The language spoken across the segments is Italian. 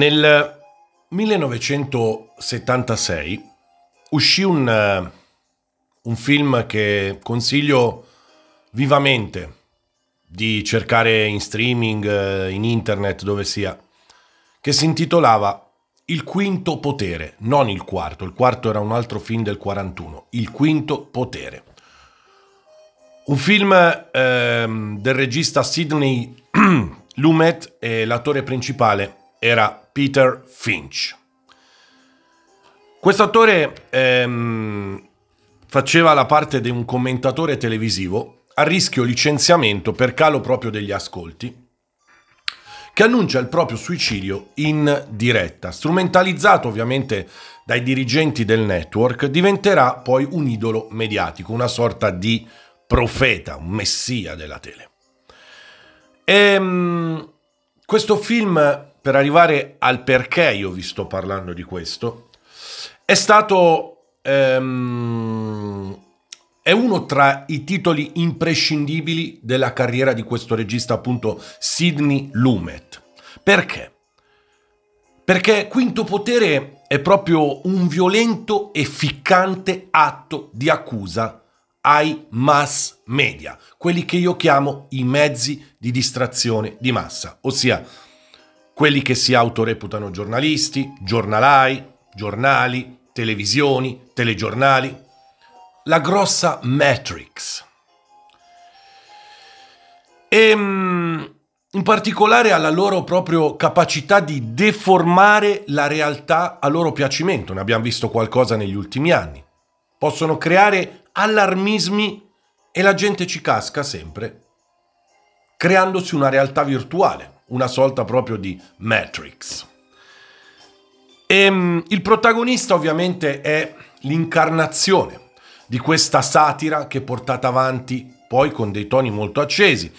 Nel 1976 eh, uscì un, eh, un film che consiglio vivamente di cercare in streaming, eh, in internet, dove sia, che si intitolava il quinto potere, non il quarto, il quarto era un altro film del 41, il quinto potere. Un film ehm, del regista Sidney Lumet e l'attore principale era Peter Finch. Questo attore ehm, faceva la parte di un commentatore televisivo a rischio licenziamento per calo proprio degli ascolti, che annuncia il proprio suicidio in diretta. Strumentalizzato ovviamente dai dirigenti del network, diventerà poi un idolo mediatico, una sorta di profeta, un messia della tele. E, ehm, questo film per arrivare al perché io vi sto parlando di questo, è stato... Ehm, è uno tra i titoli imprescindibili della carriera di questo regista, appunto Sidney Lumet. Perché? Perché Quinto Potere è proprio un violento e ficcante atto di accusa ai mass media, quelli che io chiamo i mezzi di distrazione di massa, ossia quelli che si autoreputano giornalisti, giornalai, giornali, televisioni, telegiornali, la grossa Matrix. E ehm, in particolare alla loro proprio capacità di deformare la realtà a loro piacimento, ne abbiamo visto qualcosa negli ultimi anni. Possono creare allarmismi e la gente ci casca sempre, creandosi una realtà virtuale una sorta proprio di Matrix. E, ehm, il protagonista ovviamente è l'incarnazione di questa satira che è portata avanti poi con dei toni molto accesi.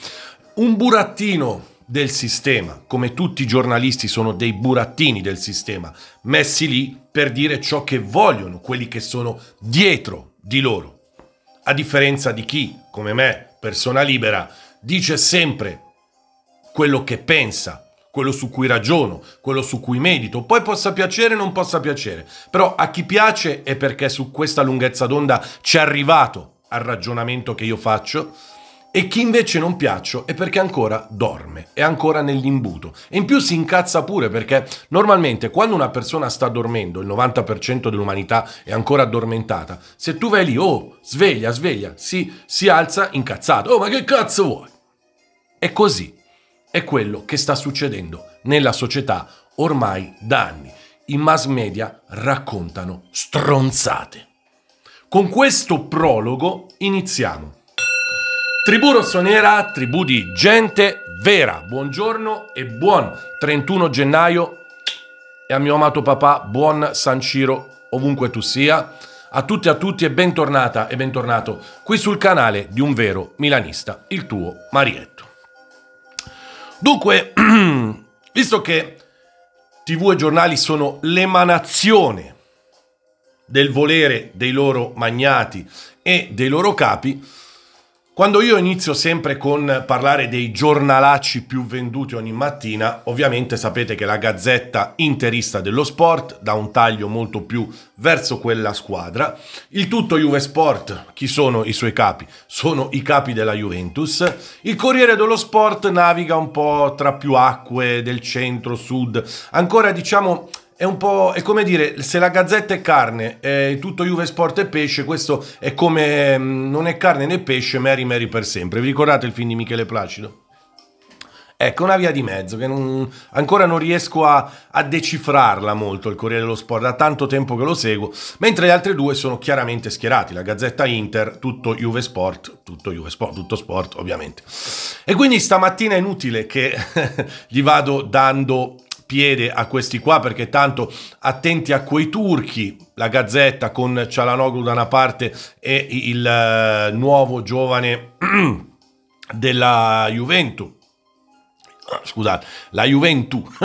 Un burattino del sistema, come tutti i giornalisti sono dei burattini del sistema, messi lì per dire ciò che vogliono quelli che sono dietro di loro. A differenza di chi, come me, persona libera, dice sempre quello che pensa, quello su cui ragiono, quello su cui medito. Poi possa piacere o non possa piacere, però a chi piace è perché su questa lunghezza d'onda ci è arrivato al ragionamento che io faccio e chi invece non piaccio è perché ancora dorme, è ancora nell'imbuto. E in più si incazza pure perché normalmente quando una persona sta dormendo, il 90% dell'umanità è ancora addormentata, se tu vai lì, oh, sveglia, sveglia, si, si alza incazzato, oh ma che cazzo vuoi? È così è quello che sta succedendo nella società ormai da anni. I mass media raccontano stronzate. Con questo prologo iniziamo. Tribù rossonera, tribù di gente vera. Buongiorno e buon 31 gennaio e a mio amato papà buon San Ciro ovunque tu sia. A tutti e a tutti e bentornata e bentornato qui sul canale di un vero milanista, il tuo Marietto. Dunque, visto che TV e giornali sono l'emanazione del volere dei loro magnati e dei loro capi, quando io inizio sempre con parlare dei giornalacci più venduti ogni mattina, ovviamente sapete che la gazzetta interista dello sport dà un taglio molto più verso quella squadra. Il tutto Juve Sport, chi sono i suoi capi? Sono i capi della Juventus. Il Corriere dello Sport naviga un po' tra più acque del centro-sud, ancora diciamo è un po'. È come dire se la gazzetta è carne, eh, tutto Juve Sport è pesce. Questo è come mm, non è carne né pesce, Mary Mary per sempre. Vi ricordate il film di Michele Placido? Ecco, una via di mezzo che non, ancora non riesco a, a, decifrarla molto il Corriere dello Sport, da tanto tempo che lo seguo, mentre le altre due sono chiaramente schierati, la Gazzetta Inter, tutto Juve Sport, tutto Juve Sport, tutto Sport ovviamente. E quindi stamattina è inutile che gli vado dando piede a questi qua perché tanto attenti a quei turchi, la Gazzetta con Cialanoglu da una parte e il eh, nuovo giovane della Juventus scusate, la Juventus,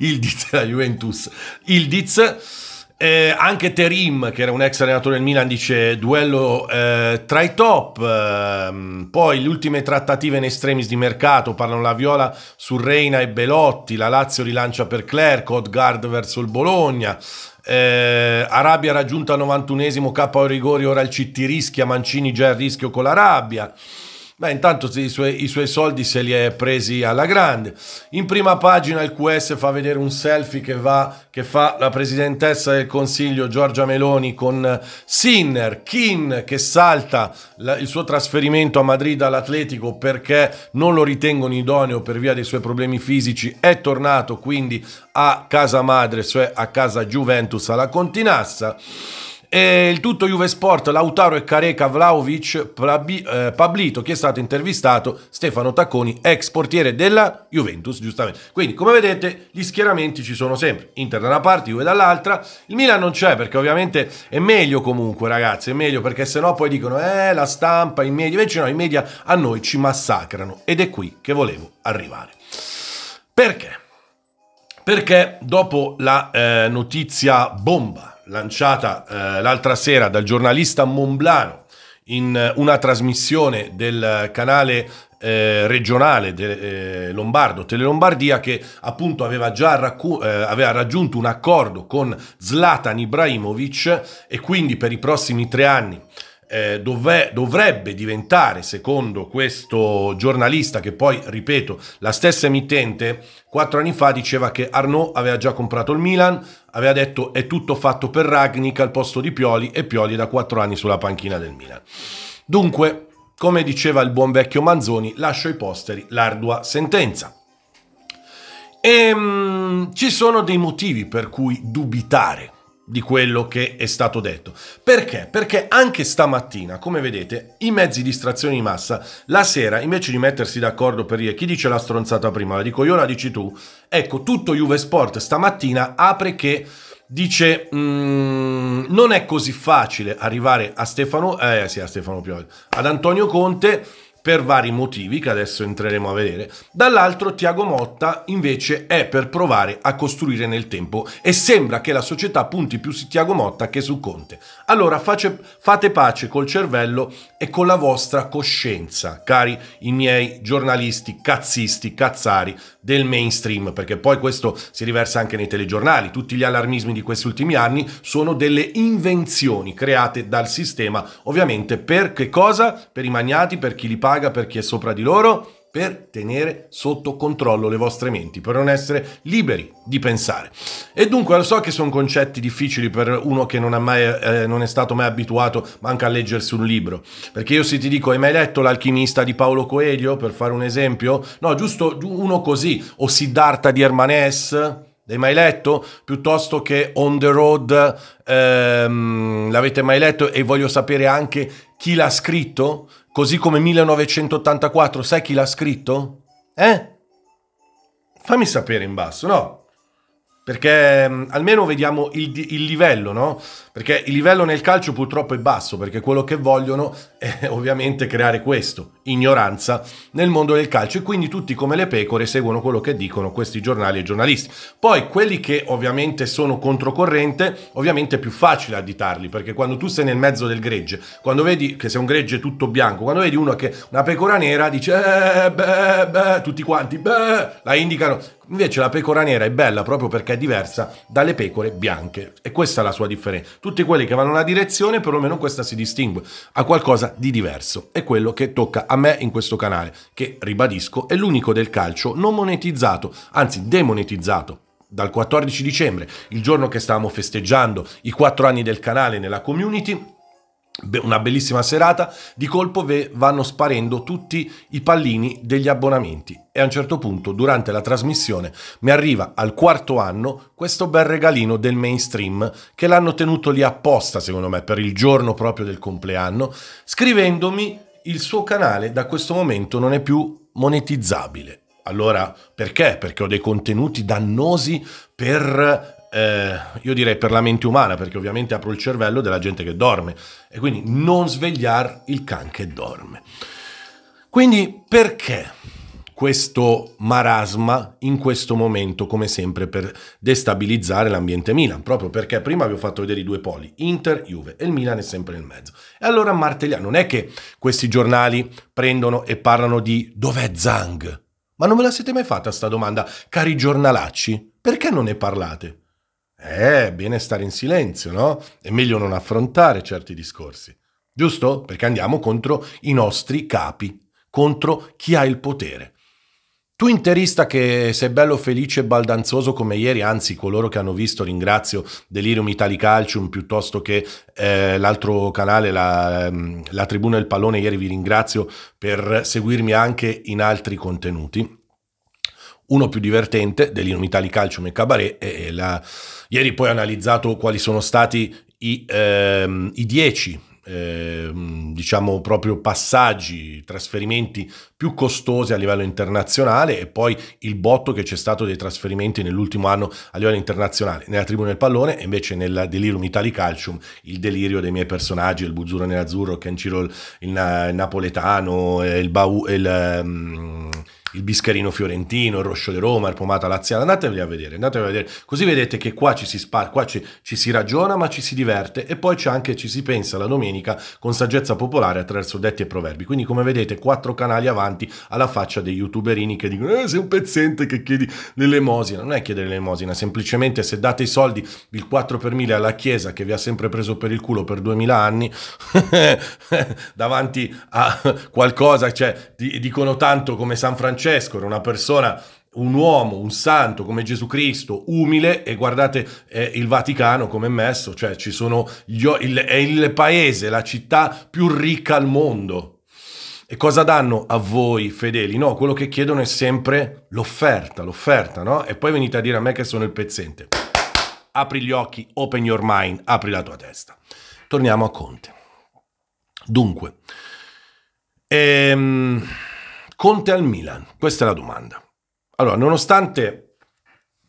il Diz, la Juventus, il Diz eh, anche Terim, che era un ex allenatore del Milan, dice duello eh, tra i top. Eh, poi le ultime trattative in estremis di mercato parlano la Viola su Reina e Belotti. La Lazio rilancia per Clerc, Odgard verso il Bologna. Eh, Arabia raggiunta al 91esimo, K rigori, ora il CT rischia, Mancini già a rischio con l'Arabia. Beh, intanto i suoi, i suoi, soldi se li è presi alla grande. In prima pagina il QS fa vedere un selfie che, va, che fa la presidentessa del Consiglio Giorgia Meloni con Sinner, Kin che salta la, il suo trasferimento a Madrid all'Atletico perché non lo ritengono idoneo per via dei suoi problemi fisici, è tornato quindi a casa madre, cioè a casa Juventus alla Continassa. E il tutto Juve Sport, Lautaro e Careca Vlaovic, eh, Pablito chi è stato intervistato, Stefano Tacconi, ex portiere della Juventus, giustamente. Quindi come vedete gli schieramenti ci sono sempre, Inter da una parte, Juve dall'altra, il Milan non c'è perché ovviamente è meglio comunque ragazzi, è meglio perché sennò poi dicono eh la stampa, i media, invece no, i media a noi ci massacrano ed è qui che volevo arrivare. Perché? Perché dopo la eh, notizia bomba lanciata eh, l'altra sera dal giornalista Momblano in eh, una trasmissione del canale eh, regionale de, eh, lombardo, Telelombardia, che appunto aveva già raccu- eh, aveva raggiunto un accordo con Zlatan Ibrahimovic e quindi per i prossimi tre anni eh, dov'è, dovrebbe diventare, secondo questo giornalista, che poi, ripeto, la stessa emittente quattro anni fa diceva che Arnaud aveva già comprato il Milan, aveva detto è tutto fatto per Ragnica al posto di Pioli e Pioli da quattro anni sulla panchina del Milan. Dunque, come diceva il buon vecchio Manzoni, lascio ai posteri l'ardua sentenza. E, ehm, mh, ci sono dei motivi per cui dubitare di quello che è stato detto. Perché? Perché anche stamattina, come vedete, i mezzi di distrazione di massa, la sera, invece di mettersi d'accordo per dire chi dice la stronzata prima, la dico io, la dici tu, ecco, tutto Juve Sport stamattina apre che dice mm, non è così facile arrivare a Stefano, eh sì, a Stefano Pioli, ad Antonio Conte per vari motivi che adesso entreremo a vedere. Dall'altro Tiago Motta invece è per provare a costruire nel tempo e sembra che la società punti più su Tiago Motta che su Conte. Allora face, fate pace col cervello e con la vostra coscienza, cari i miei giornalisti cazzisti, cazzari del mainstream, perché poi questo si riversa anche nei telegiornali. Tutti gli allarmismi di questi ultimi anni sono delle invenzioni create dal sistema, ovviamente per che cosa? Per i magnati, per chi li paga paga per chi è sopra di loro? Per tenere sotto controllo le vostre menti, per non essere liberi di pensare. E dunque lo so che sono concetti difficili per uno che non, mai, eh, non è stato mai abituato manca a leggersi un libro. Perché io se ti dico, hai mai letto L'alchimista di Paolo Coelho, per fare un esempio? No, giusto uno così, o Siddhartha di Hermanès, L'hai mai letto? Piuttosto che On the Road, ehm, l'avete mai letto e voglio sapere anche chi l'ha scritto? Così come 1984, sai chi l'ha scritto? Eh? Fammi sapere in basso, no? perché mh, mm, almeno vediamo il, il, livello, no? Perché il livello nel calcio purtroppo è basso, perché quello che vogliono è ovviamente creare questo, ignoranza nel mondo del calcio e quindi tutti come le pecore seguono quello che dicono questi giornali e giornalisti. Poi quelli che ovviamente sono controcorrente, ovviamente è più facile additarli, perché quando tu sei nel mezzo del gregge, quando vedi che sei un gregge tutto bianco, quando vedi uno che una pecora nera dice eh, beh, beh, tutti quanti beh, la indicano Invece la pecora nera è bella proprio perché è diversa dalle pecore bianche e questa è la sua differenza. Tutti quelli che vanno nella direzione, perlomeno questa si distingue, ha qualcosa di diverso. È quello che tocca a me in questo canale, che ribadisco è l'unico del calcio non monetizzato, anzi demonetizzato dal 14 dicembre, il giorno che stavamo festeggiando i 4 anni del canale nella community una bellissima serata, di colpo ve vanno sparendo tutti i pallini degli abbonamenti e a un certo punto durante la trasmissione mi arriva al quarto anno questo bel regalino del mainstream che l'hanno tenuto lì apposta secondo me per il giorno proprio del compleanno, scrivendomi il suo canale da questo momento non è più monetizzabile. Allora, perché? Perché ho dei contenuti dannosi per eh, io direi per la mente umana, perché ovviamente apro il cervello della gente che dorme. E quindi non svegliare il can che dorme. Quindi perché questo marasma in questo momento, come sempre, per destabilizzare l'ambiente Milan? Proprio perché prima vi ho fatto vedere i due poli, Inter, Juve, e il Milan è sempre nel mezzo. E allora martelliamo, non è che questi giornali prendono e parlano di dov'è Zang? Ma non ve la siete mai fatta sta domanda, cari giornalacci? Perché non ne parlate? Eh, bene stare in silenzio, no? È meglio non affrontare certi discorsi, giusto? Perché andiamo contro i nostri capi, contro chi ha il potere. Tu interista che sei bello felice e baldanzoso come ieri, anzi coloro che hanno visto ringrazio Delirium Italicalcium piuttosto che eh, l'altro canale, la, ehm, la Tribuna del Pallone, ieri vi ringrazio per seguirmi anche in altri contenuti uno più divertente dell'In Italy Calcium e Cabaret. E la... Ieri poi ho analizzato quali sono stati i, ehm, i dieci eh, diciamo proprio passaggi, trasferimenti più costosi a livello internazionale e poi il botto che c'è stato dei trasferimenti nell'ultimo anno a livello internazionale nella tribuna del pallone e invece nel delirium Italy Calcium il delirio dei miei personaggi, il Buzzurro nell'azzurro, Canciro il, il, il napoletano, eh, il, Bau, il, um, il Biscarino Fiorentino, il Roscio de Roma, il Pomata laziale, andatevi a vedere, andatevi a vedere, così vedete che qua ci si spara, qua ci, ci, si ragiona ma ci si diverte e poi c'è anche ci si pensa la domenica con saggezza popolare attraverso detti e proverbi, quindi come vedete quattro canali avanti alla faccia dei youtuberini che dicono eh, sei un pezzente che chiedi l'elemosina, non è chiedere l'elemosina, semplicemente se date i soldi il 4 per 1000 alla Chiesa che vi ha sempre preso per il culo per 2000 anni davanti a qualcosa, cioè dicono tanto come San Francisco, Francesco era una persona un uomo, un santo come Gesù Cristo, umile, e guardate eh, il Vaticano come è messo, cioè ci sono gli, il, è il paese, la città più ricca al mondo. E cosa danno a voi fedeli? No, quello che chiedono è sempre l'offerta, l'offerta, no? E poi venite a dire a me che sono il pezzente. Apri gli occhi, open your mind, apri la tua testa. Torniamo a Conte. Dunque, ehm... Conte al Milan? Questa è la domanda. Allora, nonostante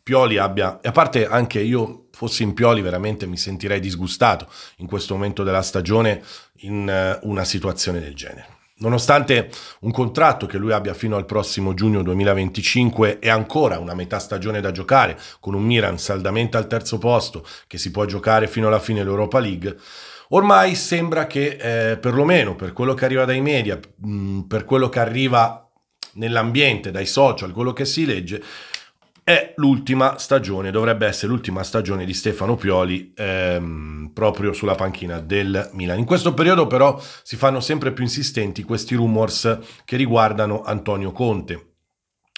Pioli abbia, e a parte anche io fossi in Pioli veramente mi sentirei disgustato in questo momento della stagione in eh, una situazione del genere. Nonostante un contratto che lui abbia fino al prossimo giugno 2025 e ancora una metà stagione da giocare, con un Milan saldamente al terzo posto che si può giocare fino alla fine dell'Europa League, Ormai sembra che, eh, perlomeno per quello che arriva dai media, mh, mm, per quello che arriva nell'ambiente, dai social, quello che si legge, è l'ultima stagione, dovrebbe essere l'ultima stagione di Stefano Pioli ehm, proprio sulla panchina del Milan. In questo periodo però si fanno sempre più insistenti questi rumors che riguardano Antonio Conte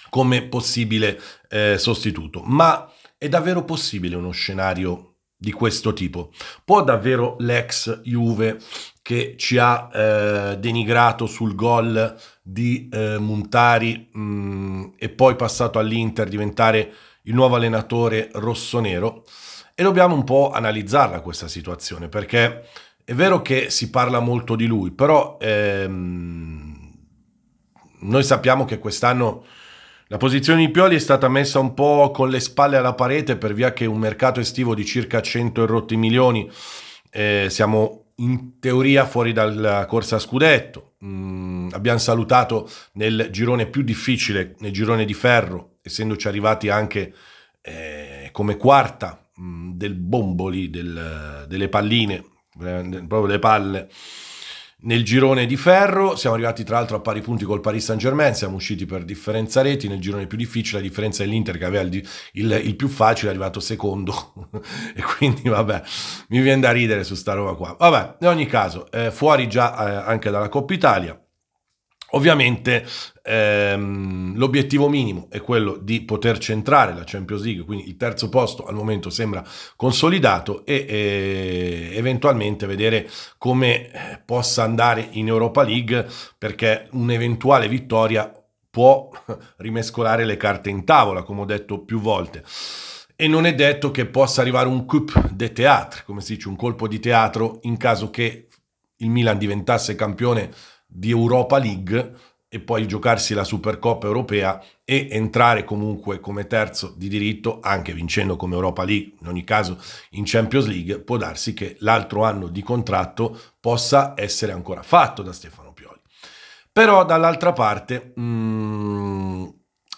come possibile eh, sostituto. Ma è davvero possibile uno scenario di questo tipo. Può davvero l'ex Juve che ci ha eh, denigrato sul gol di eh, Montari mh, mm, e poi passato all'Inter diventare il nuovo allenatore rossonero? E dobbiamo un po' analizzarla questa situazione perché è vero che si parla molto di lui, però ehm, noi sappiamo che quest'anno la posizione di Pioli è stata messa un po' con le spalle alla parete per via che un mercato estivo di circa 100 e rotti milioni, eh, siamo in teoria fuori dalla corsa a scudetto. Mm, abbiamo salutato nel girone più difficile, nel girone di ferro, essendoci arrivati anche eh, come quarta mh, mm, del bomboli, del, delle palline, eh, proprio delle palle. Nel girone di ferro siamo arrivati tra l'altro a pari punti col Paris Saint Germain, siamo usciti per differenza reti, nel girone più difficile la differenza dell'Inter che aveva il, il, il più facile è arrivato secondo e quindi vabbè mi viene da ridere su sta roba qua. Vabbè, in ogni caso eh, fuori già eh, anche dalla Coppa Italia, Ovviamente ehm, l'obiettivo minimo è quello di poter centrare la Champions League, quindi il terzo posto al momento sembra consolidato e, e eventualmente vedere come eh, possa andare in Europa League perché un'eventuale vittoria può rimescolare le carte in tavola, come ho detto più volte e non è detto che possa arrivare un coup de théâtre, come si dice, un colpo di teatro in caso che il Milan diventasse campione di Europa League e poi giocarsi la Supercoppa europea e entrare comunque come terzo di diritto, anche vincendo come Europa League, in ogni caso in Champions League, può darsi che l'altro anno di contratto possa essere ancora fatto da Stefano Pioli. Però dall'altra parte, mh, mm,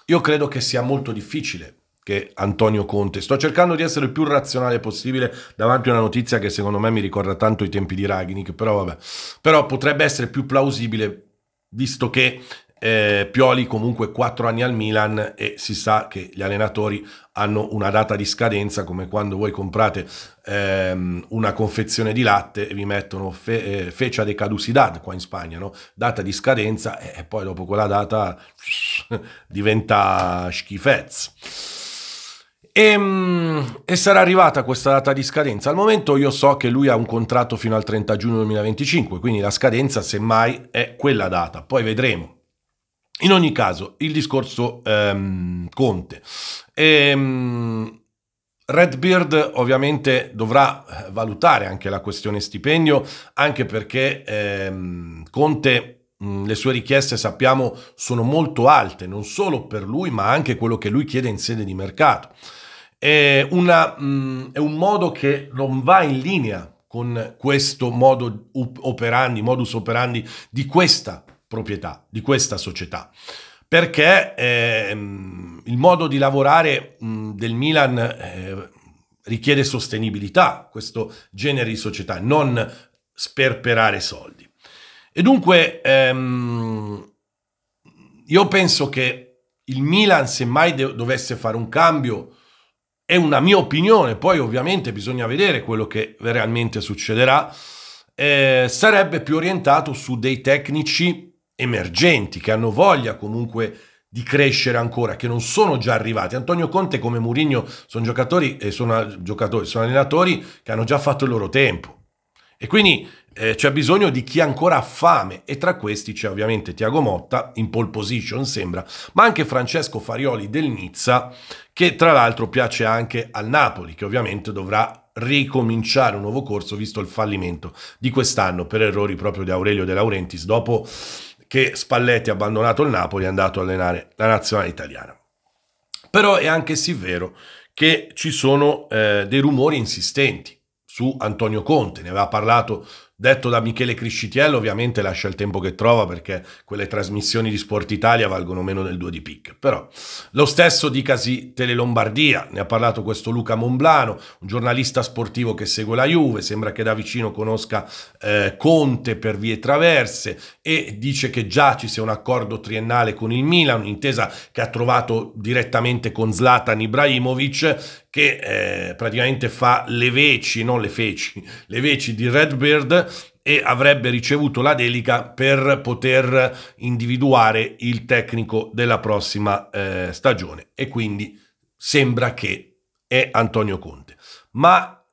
io credo che sia molto difficile che Antonio Conte. Sto cercando di essere il più razionale possibile davanti a una notizia che secondo me mi ricorda tanto i tempi di Ragnick, però vabbè. Però potrebbe essere più plausibile visto che eh, Pioli comunque 4 anni al Milan e si sa che gli allenatori hanno una data di scadenza come quando voi comprate ehm, una confezione di latte e vi mettono fe- eh, fecia de caducidad qua in Spagna, no? data di scadenza e, eh, e poi dopo quella data diventa schifezza. E, ehm, e, sarà arrivata questa data di scadenza. Al momento io so che lui ha un contratto fino al 30 giugno 2025, quindi la scadenza semmai è quella data, poi vedremo. In ogni caso, il discorso ehm, Conte. Ehm, Redbeard ovviamente dovrà eh, valutare anche la questione stipendio, anche perché ehm, Conte le sue richieste sappiamo sono molto alte, non solo per lui, ma anche quello che lui chiede in sede di mercato è, una, mh, mm, è un modo che non va in linea con questo modo operandi, modus operandi di questa proprietà, di questa società. Perché ehm, il modo di lavorare mh, mm, del Milan eh, richiede sostenibilità, questo genere di società, non sperperare soldi. E dunque ehm, io penso che il Milan, se mai dovesse fare un cambio, è una mia opinione, poi ovviamente bisogna vedere quello che realmente succederà, eh, sarebbe più orientato su dei tecnici emergenti che hanno voglia comunque di crescere ancora, che non sono già arrivati. Antonio Conte come Mourinho sono giocatori e sono giocatori, sono allenatori che hanno già fatto il loro tempo. E quindi eh, c'è bisogno di chi ancora ha fame e tra questi c'è ovviamente Tiago Motta in pole position sembra, ma anche Francesco Farioli del Nizza che tra l'altro piace anche al Napoli che ovviamente dovrà ricominciare un nuovo corso visto il fallimento di quest'anno per errori proprio di Aurelio De Laurentiis dopo che Spalletti ha abbandonato il Napoli e è andato a allenare la nazionale italiana. Però è anche sì vero che ci sono eh, dei rumori insistenti su Antonio Conte, ne aveva parlato Detto da Michele Criscitiello, ovviamente lascia il tempo che trova perché quelle trasmissioni di Sport Italia valgono meno del 2 di pic. Però lo stesso dicasi Tele Lombardia, ne ha parlato questo Luca Monblano, un giornalista sportivo che segue la Juve, sembra che da vicino conosca eh, Conte per vie traverse e dice che già ci sia un accordo triennale con il Milan, un'intesa che ha trovato direttamente con Zlatan Ibrahimovic che eh, praticamente fa le veci, non le feci, le veci di Redbird e avrebbe ricevuto la delica per poter individuare il tecnico della prossima eh, stagione e quindi sembra che è Antonio Conte. Ma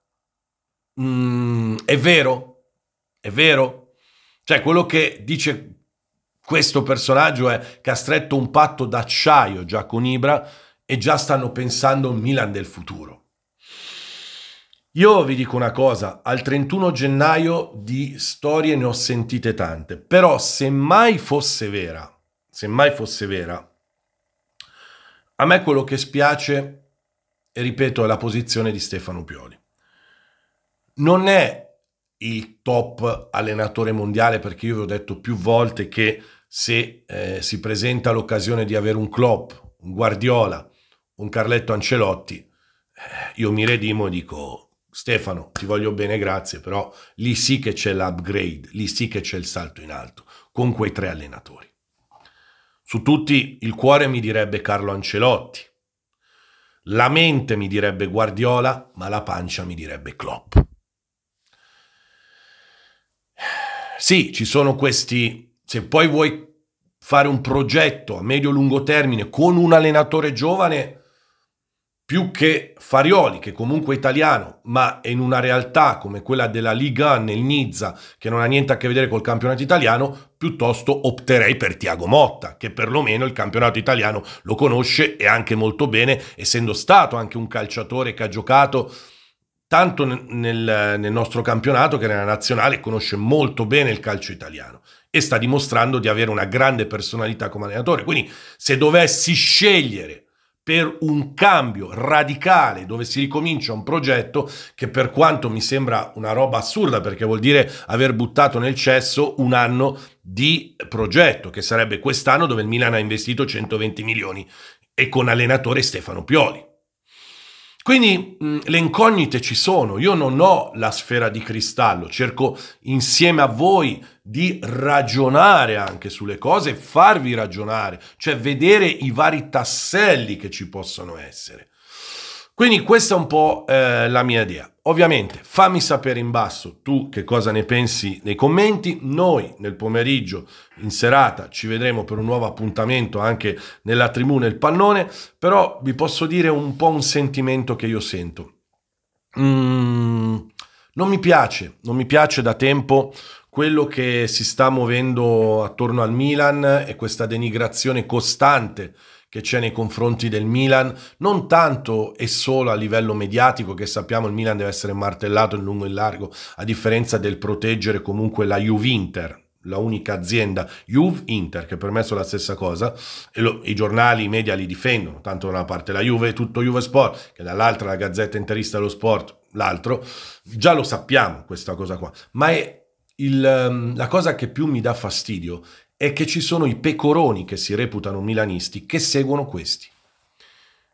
mm, è vero? È vero? Cioè quello che dice questo personaggio è che ha stretto un patto d'acciaio già con Ibra e già stanno pensando al Milan del futuro. Io vi dico una cosa, al 31 gennaio di storie ne ho sentite tante, però se mai fosse vera, se mai fosse vera, a me quello che spiace, e ripeto, è la posizione di Stefano Pioli. Non è il top allenatore mondiale perché io vi ho detto più volte che se eh, si presenta l'occasione di avere un Klopp, un Guardiola, un Carletto Ancelotti, eh, io mi redimo e dico Stefano, ti voglio bene, grazie, però lì sì che c'è l'upgrade, lì sì che c'è il salto in alto con quei tre allenatori. Su tutti il cuore mi direbbe Carlo Ancelotti, la mente mi direbbe Guardiola, ma la pancia mi direbbe Klopp. Sì, ci sono questi, se poi vuoi fare un progetto a medio-lungo termine con un allenatore giovane, più che Farioli, che comunque è italiano, ma in una realtà come quella della Liga nel Nizza, che non ha niente a che vedere col campionato italiano, piuttosto opterei per Tiago Motta, che perlomeno il campionato italiano lo conosce e anche molto bene, essendo stato anche un calciatore che ha giocato tanto nel, nel nostro campionato che nella nazionale conosce molto bene il calcio italiano e sta dimostrando di avere una grande personalità come allenatore. Quindi se dovessi scegliere per un cambio radicale dove si ricomincia un progetto che per quanto mi sembra una roba assurda perché vuol dire aver buttato nel cesso un anno di progetto che sarebbe quest'anno dove il Milan ha investito 120 milioni e con allenatore Stefano Pioli. Quindi mh, le incognite ci sono, io non ho la sfera di cristallo, cerco insieme a voi di ragionare anche sulle cose, farvi ragionare, cioè vedere i vari tasselli che ci possono essere. Quindi questa è un po' eh, la mia idea. Ovviamente fammi sapere in basso tu che cosa ne pensi nei commenti. Noi nel pomeriggio, in serata, ci vedremo per un nuovo appuntamento anche nella tribuna Il Pallone, però vi posso dire un po' un sentimento che io sento. Mm, non mi piace, non mi piace da tempo quello che si sta muovendo attorno al Milan e questa denigrazione costante che c'è nei confronti del Milan, non tanto e solo a livello mediatico, che sappiamo il Milan deve essere martellato in lungo e in largo, a differenza del proteggere comunque la Juvinter, la unica azienda Juve Inter che per me sono la stessa cosa e lo, i giornali, i media li difendono tanto da una parte la Juve è tutto Juve Sport che dall'altra la Gazzetta Interista dello Sport l'altro già lo sappiamo questa cosa qua ma è il, ehm, la cosa che più mi dà fastidio è che ci sono i pecoroni che si reputano milanisti che seguono questi.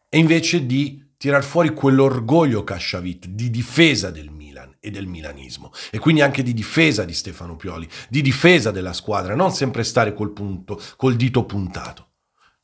E invece di tirar fuori quell'orgoglio Casciavit di difesa del Milan e del milanismo e quindi anche di difesa di Stefano Pioli, di difesa della squadra, non sempre stare col, punto, col dito puntato.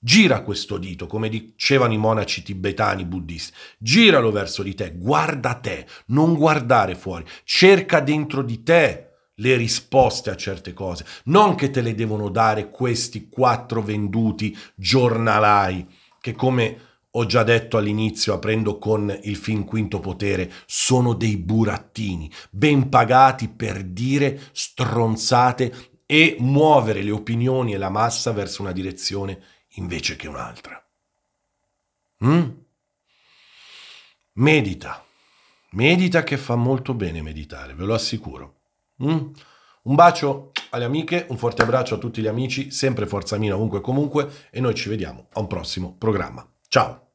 Gira questo dito, come dicevano i monaci tibetani buddisti, giralo verso di te, guarda te, non guardare fuori, cerca dentro di te le risposte a certe cose, non che te le devono dare questi quattro venduti giornalai che come ho già detto all'inizio, aprendo con il fin Quinto Potere, sono dei burattini, ben pagati per dire stronzate e muovere le opinioni e la massa verso una direzione invece che un'altra. Mm? Medita, medita che fa molto bene meditare, ve lo assicuro. Mm. Un bacio alle amiche, un forte abbraccio a tutti gli amici, sempre Forza Mina ovunque e comunque e noi ci vediamo a un prossimo programma. Ciao!